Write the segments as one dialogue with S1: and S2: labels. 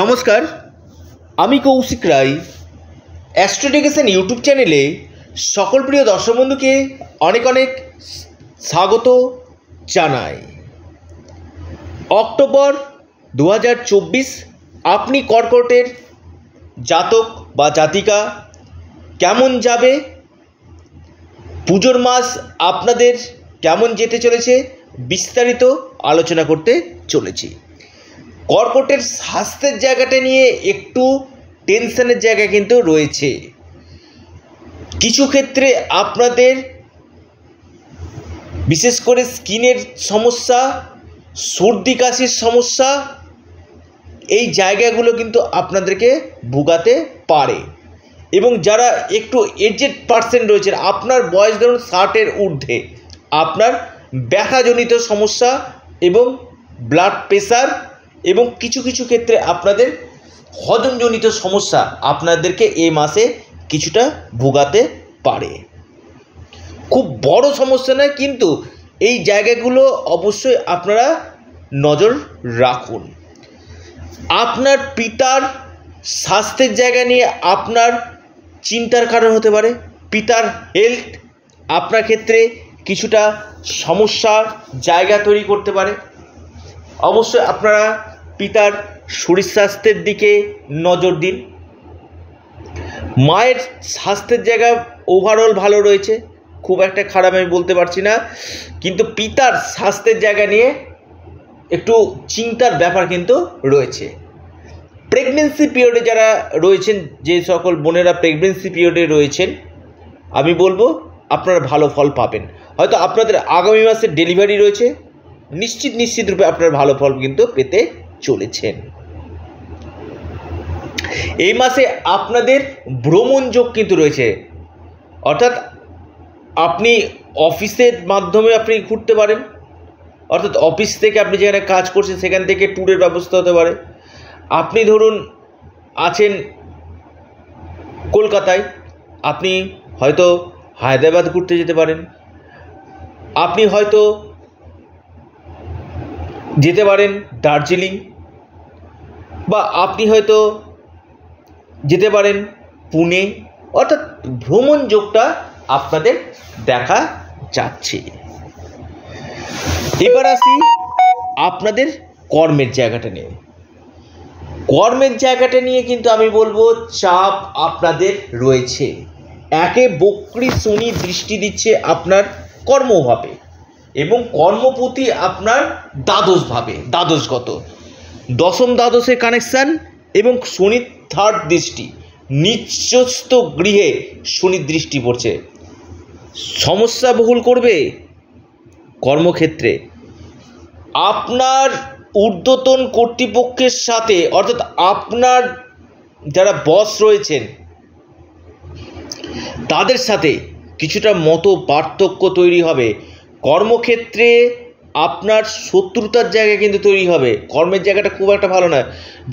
S1: নমস্কার আমি কৌশিক রায় অ্যাস্ট্রোডেকেশন ইউটিউব চ্যানেলে সকল প্রিয় দর্শক বন্ধুকে অনেক অনেক স্বাগত জানাই অক্টোবর দু হাজার চব্বিশ আপনি কর্কটের জাতক বা জাতিকা কেমন যাবে পুজোর মাস আপনাদের কেমন যেতে চলেছে বিস্তারিত আলোচনা করতে চলেছি কর্কটের স্বাস্থ্যের জায়গাটা নিয়ে একটু টেনশনের জায়গা কিন্তু রয়েছে কিছু ক্ষেত্রে আপনাদের বিশেষ করে স্কিনের সমস্যা সর্দি কাশির সমস্যা এই জায়গাগুলো কিন্তু আপনাদেরকে ভুগাতে পারে এবং যারা একটু এজেড পার্সেন্ট রয়েছেন আপনার বয়স ধরুন ষাটের ঊর্ধ্বে আপনার ব্যথাজনিত সমস্যা এবং ব্লাড প্রেশার এবং কিছু কিছু ক্ষেত্রে আপনাদের হজমজনিত সমস্যা আপনাদেরকে এ মাসে কিছুটা ভোগাতে পারে খুব বড় সমস্যা নয় কিন্তু এই জায়গাগুলো অবশ্যই আপনারা নজর রাখুন আপনার পিতার স্বাস্থ্যের জায়গা নিয়ে আপনার চিন্তার কারণ হতে পারে পিতার হেলথ আপনার ক্ষেত্রে কিছুটা সমস্যার জায়গা তৈরি করতে পারে অবশ্যই আপনারা পিতার শরীর স্বাস্থ্যের দিকে নজর দিন মায়ের স্বাস্থ্যের জায়গা ওভারঅল ভালো রয়েছে খুব একটা খারাপ আমি বলতে পারছি না কিন্তু পিতার স্বাস্থ্যের জায়গা নিয়ে একটু চিন্তার ব্যাপার কিন্তু রয়েছে প্রেগনেন্সি পিরিয়ডে যারা রয়েছেন যে সকল বোনেরা প্রেগনেন্সি পিরিয়ডে রয়েছেন আমি বলবো আপনারা ভালো ফল পাবেন হয়তো আপনাদের আগামী মাসের ডেলিভারি রয়েছে নিশ্চিত নিশ্চিত রূপে আপনার ভালো ফল কিন্তু পেতে চলেছেন এই মাসে আপনাদের ভ্রমণযোগ কিন্তু রয়েছে অর্থাৎ আপনি অফিসের মাধ্যমে আপনি ঘুরতে পারেন অর্থাৎ অফিস থেকে আপনি যেখানে কাজ করছেন সেখান থেকে ট্যুরের ব্যবস্থা হতে পারে আপনি ধরুন আছেন কলকাতায় আপনি হয়তো হায়দ্রাবাদ ঘুরতে যেতে পারেন আপনি হয়তো যেতে পারেন দার্জিলিং বা আপনি হয়তো যেতে পারেন পুনে অর্থাৎ ভ্রমণ যোগটা আপনাদের দেখা যাচ্ছে এবার আসি আপনাদের কর্মের জায়গাটা নিয়ে কর্মের জায়গাটা নিয়ে কিন্তু আমি বলবো চাপ আপনাদের রয়েছে একে বকরি শনি দৃষ্টি দিচ্ছে আপনার কর্মভাবে এবং কর্মপতি আপনার দ্বাদশভাবে দ্বাদশগত দশম দ্বাদশের কানেকশান এবং শনির থার্ড দৃষ্টি নিচস্থ গৃহে শনির দৃষ্টি পড়ছে সমস্যা বহুল করবে কর্মক্ষেত্রে আপনার ঊর্ধ্বতন কর্তৃপক্ষের সাথে অর্থাৎ আপনার যারা বস রয়েছেন তাদের সাথে কিছুটা মতো পার্থক্য তৈরি হবে কর্মক্ষেত্রে আপনার শত্রুতার জায়গা কিন্তু তৈরি হবে কর্মের জায়গাটা খুব একটা ভালো নয়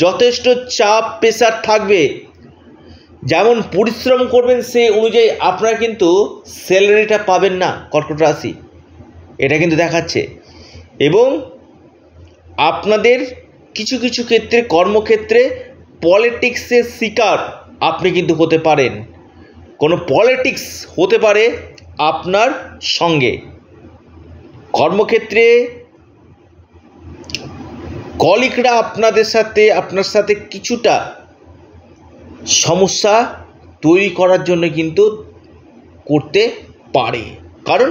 S1: যথেষ্ট চাপ প্রেশার থাকবে যেমন পরিশ্রম করবেন সে অনুযায়ী আপনারা কিন্তু স্যালারিটা পাবেন না কর্কট রাশি এটা কিন্তু দেখাচ্ছে এবং আপনাদের কিছু কিছু ক্ষেত্রে কর্মক্ষেত্রে পলিটিক্সের শিকার আপনি কিন্তু হতে পারেন কোনো পলিটিক্স হতে পারে আপনার সঙ্গে কর্মক্ষেত্রে কলিগরা আপনাদের সাথে আপনার সাথে কিছুটা সমস্যা তৈরি করার জন্য কিন্তু করতে পারে কারণ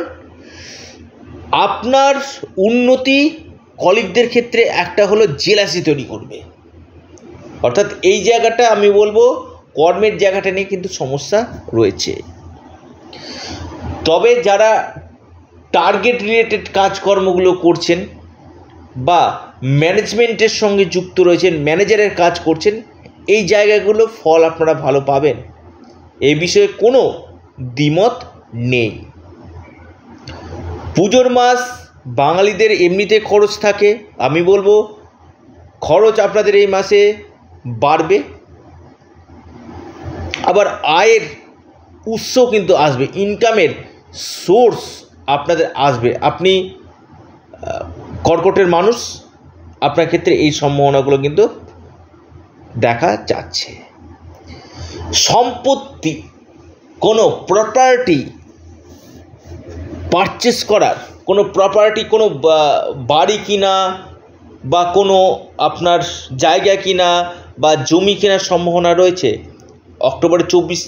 S1: আপনার উন্নতি কলিগদের ক্ষেত্রে একটা হলো জেলাসি তৈরি করবে অর্থাৎ এই জায়গাটা আমি বলবো কর্মের জায়গাটা নিয়ে কিন্তু সমস্যা রয়েছে তবে যারা টার্গেট রিলেটেড কাজকর্মগুলো করছেন বা ম্যানেজমেন্টের সঙ্গে যুক্ত রয়েছেন ম্যানেজারের কাজ করছেন এই জায়গাগুলো ফল আপনারা ভালো পাবেন এ বিষয়ে কোনো দ্বিমত নেই পুজোর মাস বাঙালিদের এমনিতে খরচ থাকে আমি বলবো খরচ আপনাদের এই মাসে বাড়বে আবার আয়ের উৎস কিন্তু আসবে ইনকামের সোর্স আপনাদের আসবে আপনি কর্কটের মানুষ আপনার ক্ষেত্রে এই সম্ভাবনাগুলো কিন্তু দেখা যাচ্ছে সম্পত্তি কোনো প্রপার্টি পারচেস করার কোনো প্রপার্টি কোনো বাড়ি কিনা বা কোনো আপনার জায়গা কিনা বা জমি কেনার সম্ভাবনা রয়েছে অক্টোবরের চব্বিশ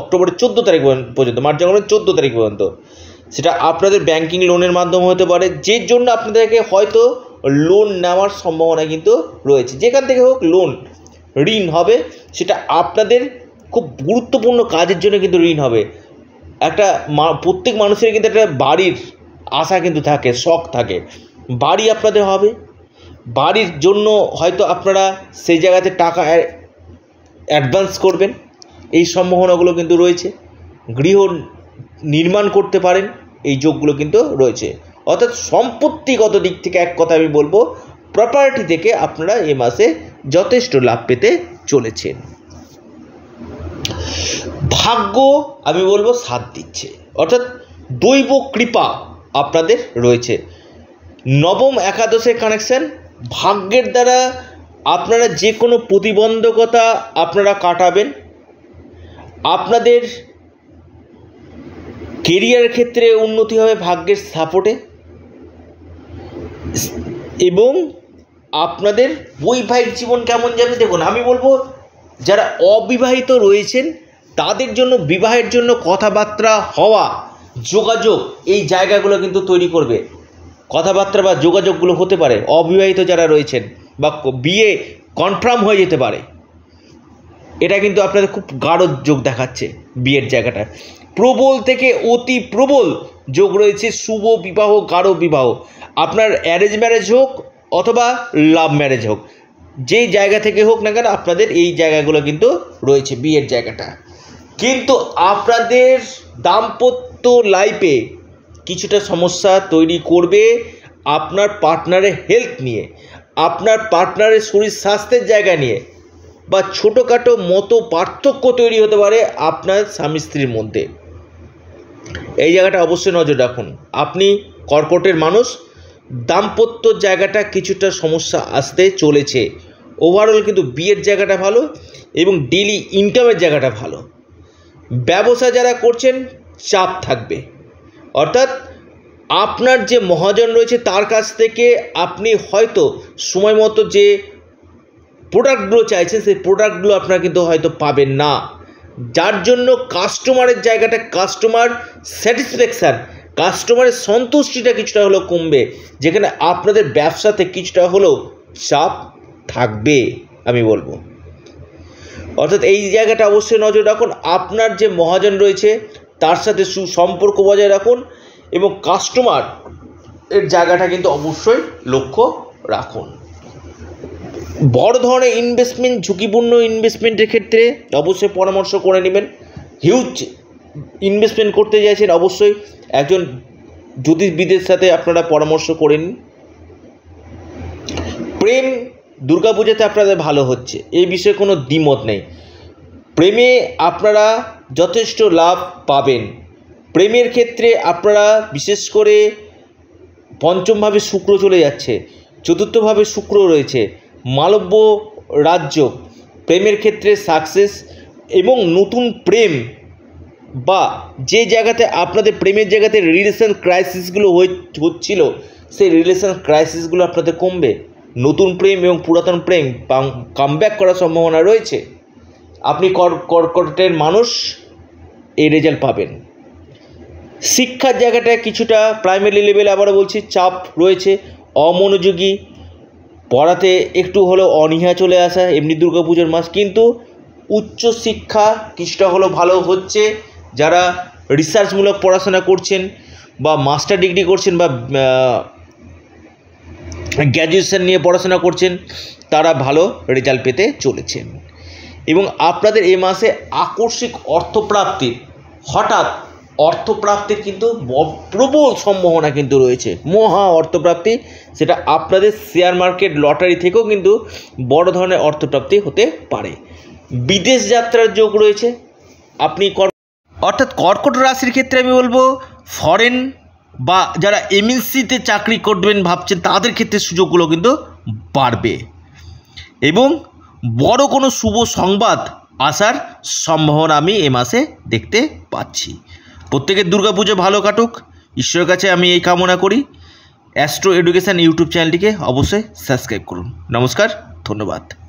S1: অক্টোবরের চোদ্দো তারিখ পর্যন্ত মার্চ চোদ্দো তারিখ পর্যন্ত সেটা আপনাদের ব্যাংকিং লোনের মাধ্যমে হতে পারে যে জন্য আপনাদেরকে হয়তো লোন নেওয়ার সম্ভাবনা কিন্তু রয়েছে যেখান থেকে হোক লোন ঋণ হবে সেটা আপনাদের খুব গুরুত্বপূর্ণ কাজের জন্য কিন্তু ঋণ হবে একটা প্রত্যেক মানুষের কিন্তু একটা বাড়ির আশা কিন্তু থাকে শখ থাকে বাড়ি আপনাদের হবে বাড়ির জন্য হয়তো আপনারা সেই জায়গাতে টাকা অ্যাডভান্স করবেন এই সম্ভাবনাগুলো কিন্তু রয়েছে গৃহ নির্মাণ করতে পারেন এই যোগগুলো কিন্তু রয়েছে অর্থাৎ সম্পত্তিগত দিক থেকে এক কথা আমি বলবো প্রপার্টি থেকে আপনারা এ মাসে যথেষ্ট লাভ পেতে চলেছেন ভাগ্য আমি বলবো সাথ দিচ্ছে অর্থাৎ দৈব কৃপা আপনাদের রয়েছে নবম একাদশের কানেকশন ভাগ্যের দ্বারা আপনারা যে কোনো প্রতিবন্ধকতা আপনারা কাটাবেন আপনাদের কেরিয়ার ক্ষেত্রে উন্নতি হবে ভাগ্যের সাপোর্টে এবং আপনাদের বৈবাহিক জীবন কেমন যাবে দেখুন আমি বলবো যারা অবিবাহিত রয়েছেন তাদের জন্য বিবাহের জন্য কথাবার্তা হওয়া যোগাযোগ এই জায়গাগুলো কিন্তু তৈরি করবে কথাবার্তা বা যোগাযোগগুলো হতে পারে অবিবাহিত যারা রয়েছেন বা বিয়ে কনফার্ম হয়ে যেতে পারে এটা কিন্তু আপনাদের খুব গাঢ় যোগ দেখাচ্ছে বিয়ের জায়গাটা প্রবল থেকে অতি প্রবল যোগ রয়েছে শুভ বিবাহ গাঢ় বিবাহ আপনার অ্যারেঞ্জ ম্যারেজ হোক অথবা লাভ ম্যারেজ হোক যে জায়গা থেকে হোক না কেন আপনাদের এই জায়গাগুলো কিন্তু রয়েছে বিয়ের জায়গাটা কিন্তু আপনাদের দাম্পত্য লাইফে কিছুটা সমস্যা তৈরি করবে আপনার পার্টনারের হেলথ নিয়ে আপনার পার্টনারের শরীর স্বাস্থ্যের জায়গা নিয়ে বা ছোটোখাটো মতো পার্থক্য তৈরি হতে পারে আপনার স্বামী স্ত্রীর মধ্যে এই জায়গাটা অবশ্যই নজর রাখুন আপনি কর্কটের মানুষ দাম্পত্য জায়গাটা কিছুটা সমস্যা আসতে চলেছে ওভারঅল কিন্তু বিয়ের জায়গাটা ভালো এবং ডেলি ইনকামের জায়গাটা ভালো ব্যবসা যারা করছেন চাপ থাকবে অর্থাৎ আপনার যে মহাজন রয়েছে তার কাছ থেকে আপনি হয়তো সময় মতো যে প্রোডাক্টগুলো চাইছেন সেই প্রোডাক্টগুলো আপনারা কিন্তু হয়তো পাবেন না যার জন্য কাস্টমারের জায়গাটা কাস্টমার স্যাটিসফ্যাকশান কাস্টমারের সন্তুষ্টিটা কিছুটা হলেও কমবে যেখানে আপনাদের ব্যবসাতে কিছুটা হলেও চাপ থাকবে আমি বলবো অর্থাৎ এই জায়গাটা অবশ্যই নজর রাখুন আপনার যে মহাজন রয়েছে তার সাথে সুসম্পর্ক বজায় রাখুন এবং কাস্টমার এর জায়গাটা কিন্তু অবশ্যই লক্ষ্য রাখুন বড় ধরনের ইনভেস্টমেন্ট ঝুঁকিপূর্ণ ইনভেস্টমেন্টের ক্ষেত্রে অবশ্যই পরামর্শ করে নেবেন হিউজ ইনভেস্টমেন্ট করতে চাইছেন অবশ্যই একজন জ্যোতিষবিদের সাথে আপনারা পরামর্শ করে নিন প্রেম দুর্গাপূজাতে আপনাদের ভালো হচ্ছে এই বিষয়ে কোনো দ্বিমত নেই প্রেমে আপনারা যথেষ্ট লাভ পাবেন প্রেমের ক্ষেত্রে আপনারা বিশেষ করে পঞ্চমভাবে শুক্র চলে যাচ্ছে চতুর্থভাবে শুক্র রয়েছে মালব্য রাজ্য প্রেমের ক্ষেত্রে সাকসেস এবং নতুন প্রেম বা যে জায়গাতে আপনাদের প্রেমের জায়গাতে রিলেশন ক্রাইসিসগুলো হচ্ছিল সেই রিলেশন ক্রাইসিসগুলো আপনাদের কমবে নতুন প্রেম এবং পুরাতন প্রেম কামব্যাক করার সম্ভাবনা রয়েছে আপনি কর্কটের মানুষ এই রেজাল্ট পাবেন শিক্ষার জায়গাটা কিছুটা প্রাইমারি লেভেলে আবারও বলছি চাপ রয়েছে অমনোযোগী পড়াতে একটু হলেও অনীহা চলে আসা এমনি দুর্গাপুজোর মাস কিন্তু উচ্চশিক্ষা কিছুটা হলেও ভালো হচ্ছে যারা রিসার্চমূলক পড়াশোনা করছেন বা মাস্টার ডিগ্রি করছেন বা গ্র্যাজুয়েশন নিয়ে পড়াশোনা করছেন তারা ভালো রেজাল্ট পেতে চলেছেন এবং আপনাদের এ মাসে আকস্মিক অর্থপ্রাপ্তির হঠাৎ অর্থপ্রাপ্তির কিন্তু প্রবল সম্ভাবনা কিন্তু রয়েছে মহা অর্থপ্রাপ্তি সেটা আপনাদের শেয়ার মার্কেট লটারি থেকেও কিন্তু বড় ধরনের অর্থপ্রাপ্তি হতে পারে বিদেশ যাত্রার যোগ রয়েছে আপনি কর অর্থাৎ কর্কট রাশির ক্ষেত্রে আমি বলবো ফরেন বা যারা এমএনসিতে চাকরি করবেন ভাবছেন তাদের ক্ষেত্রে সুযোগগুলো কিন্তু বাড়বে এবং বড় কোনো শুভ সংবাদ আসার সম্ভাবনা আমি এ মাসে দেখতে পাচ্ছি প্রত্যেকের দুর্গাপুজো ভালো কাটুক ঈশ্বরের কাছে আমি এই কামনা করি অ্যাস্ট্রো এডুকেশান ইউটিউব চ্যানেলটিকে অবশ্যই সাবস্ক্রাইব করুন নমস্কার ধন্যবাদ